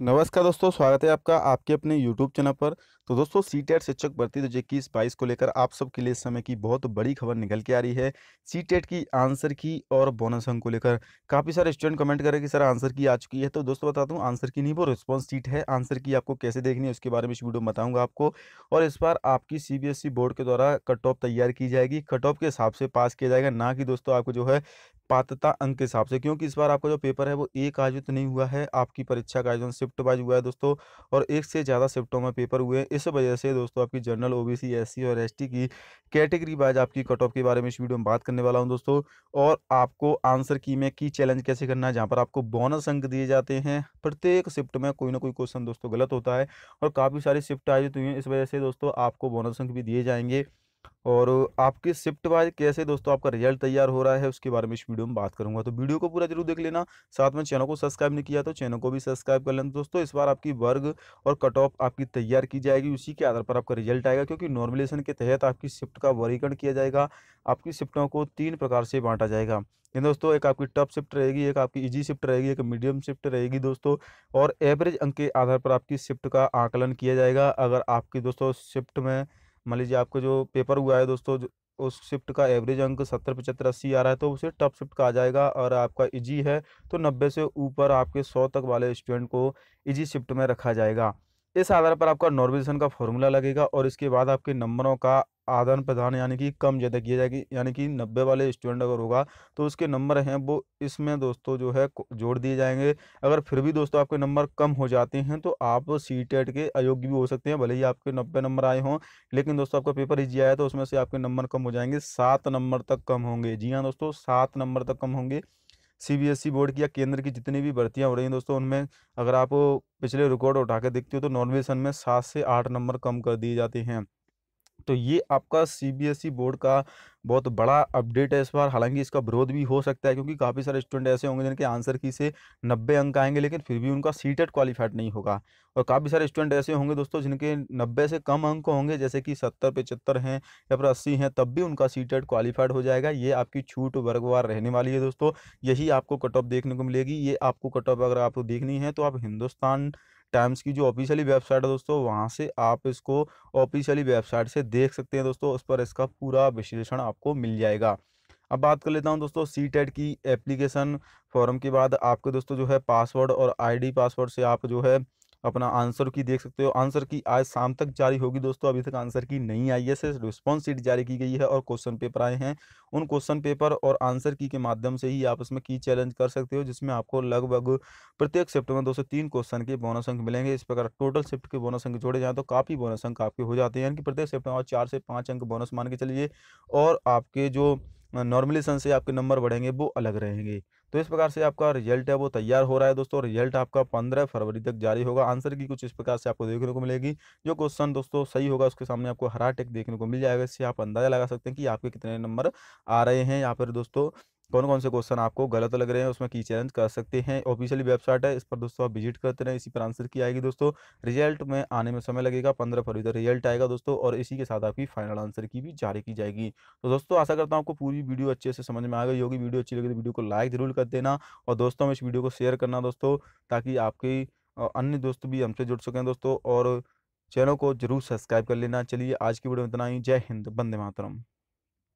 नमस्कार दोस्तों स्वागत है आपका आपके अपने YouTube चैनल पर तो दोस्तों सी टेट शिक्षक भर्ती दो इक्कीस बाईस को लेकर आप सबके लिए इस समय की बहुत बड़ी खबर निकल के आ रही है सी टेट e की आंसर की और बोनस अंक को लेकर काफ़ी सारे स्टूडेंट कमेंट कर रहे कि सर आंसर की आ चुकी है तो दोस्तों बता दूँ आंसर की नहीं वो रिस्पॉन्स सीट e है आंसर की आपको कैसे देखनी है उसके बारे में इस वीडियो में बताऊँगा आपको और इस बार आपकी सी बोर्ड e के द्वारा कट ऑफ तैयार की जाएगी कट ऑफ के हिसाब से पास किया जाएगा ना कि दोस्तों आपको जो है पात्रता अंक के हिसाब से क्योंकि इस बार आपका जो पेपर है वो एक आयोजित तो नहीं हुआ है आपकी परीक्षा का आयोजन शिफ्ट वाइज हुआ है दोस्तों और एक से ज़्यादा शिफ्टों में पेपर हुए हैं इस वजह से दोस्तों आपकी जनरल ओबीसी एससी और एसटी की कैटेगरी वाइज आपकी कट ऑफ के बारे में इस वीडियो में बात करने वाला हूँ दोस्तों और आपको आंसर की में की चैलेंज कैसे करना है जहाँ पर आपको बोनस अंक दिए जाते हैं प्रत्येक शिफ्ट में कोई ना कोई क्वेश्चन दोस्तों गलत होता है और काफ़ी सारी शिफ्ट आयोजित हुई हैं इस वजह से दोस्तों आपको बोनस अंक भी दिए जाएंगे और आपके शिफ्ट वाइज कैसे दोस्तों आपका रिजल्ट तैयार हो रहा है उसके बारे में इस वीडियो में बात करूंगा तो वीडियो को पूरा जरूर देख लेना साथ में चैनल को सब्सक्राइब नहीं किया तो चैनल को भी सब्सक्राइब कर लेना दोस्तों इस बार आपकी वर्ग और कट ऑफ आपकी तैयार की जाएगी उसी के आधार पर आपका रिजल्ट आएगा क्योंकि नॉर्मलेशन के तहत आपकी शिफ्ट का वर्गीकरण किया जाएगा आपकी शिफ्टों को तीन प्रकार से बांटा जाएगा ये दोस्तों एक आपकी टफ शिफ्ट रहेगी एक आपकी इजी शिफ्ट रहेगी एक मीडियम शिफ्ट रहेगी दोस्तों और एवरेज अंक के आधार पर आपकी शिफ्ट का आकलन किया जाएगा अगर आपकी दोस्तों शिफ्ट में मान लीजिए आपका जो पेपर हुआ है दोस्तों उस शिफ्ट का एवरेज अंक सत्तर पचहत्तर अस्सी आ रहा है तो उसे टफ शिफ्ट का आ जाएगा और आपका इजी है तो नब्बे से ऊपर आपके सौ तक वाले स्टूडेंट को इजी शिफ्ट में रखा जाएगा इस आधार पर आपका नॉर्मिलाइजेशन का फॉर्मूला लगेगा और इसके बाद आपके नंबरों का आदान प्रदान यानी कि कम ज़्यादा किया जाएगी यानी कि नब्बे वाले स्टूडेंट अगर होगा तो उसके नंबर हैं वो इसमें दोस्तों जो है जोड़ दिए जाएंगे अगर फिर भी दोस्तों आपके नंबर कम हो जाते हैं तो आप सी टेट के अयोग्य भी हो सकते हैं भले ही आपके नब्बे नंबर आए हों लेकिन दोस्तों आपका पेपर इजी आया तो उसमें से आपके नंबर कम हो जाएंगे सात नंबर तक कम होंगे जी हाँ दोस्तों सात नंबर तक कम होंगे सी बोर्ड की या केंद्र की जितनी भी भर्तियाँ हो रही हैं दोस्तों उनमें अगर आप पिछले रिकॉर्ड उठा के देखते हो तो नॉर्मल में सात से आठ नंबर कम कर दिए जाते हैं तो ये आपका सीबीएसई e बोर्ड का बहुत बड़ा अपडेट है इस बार हालांकि इसका विरोध भी हो सकता है क्योंकि काफ़ी सारे स्टूडेंट ऐसे होंगे जिनके आंसर की से नब्बे अंक आएंगे लेकिन फिर भी उनका सीटेट क्वालिफाइड e नहीं होगा और काफ़ी सारे स्टूडेंट ऐसे होंगे दोस्तों जिनके नब्बे से कम अंक होंगे जैसे कि सत्तर पचहत्तर हैं या फिर अस्सी हैं तब भी उनका सीटेट क्वालिफाइड e हो जाएगा ये आपकी छूट वर्गवार रहने वाली है दोस्तों यही आपको कट ऑफ देखने को मिलेगी ये आपको कट ऑफ अगर आपको देखनी है तो आप हिंदुस्तान टाइम्स की जो ऑफिशियली वेबसाइट है दोस्तों वहाँ से आप इसको ऑफिशियली वेबसाइट से देख सकते हैं दोस्तों उस पर इसका पूरा विश्लेषण आपको मिल जाएगा अब बात कर लेता हूं दोस्तों सी टेट की एप्लीकेशन फॉर्म के बाद आपके दोस्तों जो है पासवर्ड और आईडी पासवर्ड से आप जो है अपना आंसर की देख सकते हो आंसर की आज शाम तक जारी होगी दोस्तों अभी तक आंसर की नहीं आई है सिर्फ रिस्पॉन्स सीट जारी की गई है और क्वेश्चन पेपर आए हैं उन क्वेश्चन पेपर और आंसर की के माध्यम से ही आप इसमें की चैलेंज कर सकते हो जिसमें आपको लगभग प्रत्येक शिफ्ट में दोस्तों तीन क्वेश्चन के बोनस अंक मिलेंगे इस प्रकार टोटल शिफ्ट के बोनस अंक जोड़े जाए तो काफ़ी बोनस अंक आपके हो जाते हैं यानी कि प्रत्येक शिफ्ट में और चार से पाँच अंक बोनस मान के चलिए और आपके जो नॉर्मली सन से आपके नंबर बढ़ेंगे वो अलग रहेंगे तो इस प्रकार से आपका रिजल्ट है वो तैयार हो रहा है दोस्तों रिजल्ट आपका पंद्रह फरवरी तक जारी होगा आंसर की कुछ इस प्रकार से आपको देखने को मिलेगी जो क्वेश्चन दोस्तों सही होगा उसके सामने आपको हरा टेक देखने को मिल जाएगा इससे आप अंदाजा लगा सकते हैं कि आपके कितने नंबर आ रहे हैं या फिर दोस्तों कौन कौन से क्वेश्चन आपको गलत लग रहे हैं उसमें की चैलेंज कर सकते हैं ऑफिशियली वेबसाइट है इस पर दोस्तों आप विजिट करते रहें इसी पर आंसर की आएगी दोस्तों रिजल्ट में आने में समय लगेगा पंद्रह फरवरी तक रिजल्ट आएगा दोस्तों और इसी के साथ आपकी फाइनल आंसर की भी जारी की जाएगी तो दोस्तों आशा करता हूँ आपको पूरी वीडियो अच्छे से समझ में आ गई होगी वीडियो अच्छी लगी तो वीडियो को लाइक जरूर कर देना और दोस्तों में इस वीडियो को शेयर करना दोस्तों ताकि आपके अन्य दोस्त भी हमसे जुड़ सकें दोस्तों और चैनल को जरूर सब्सक्राइब कर लेना चलिए आज की वीडियो में इतना ही जय हिंद बंदे मातरम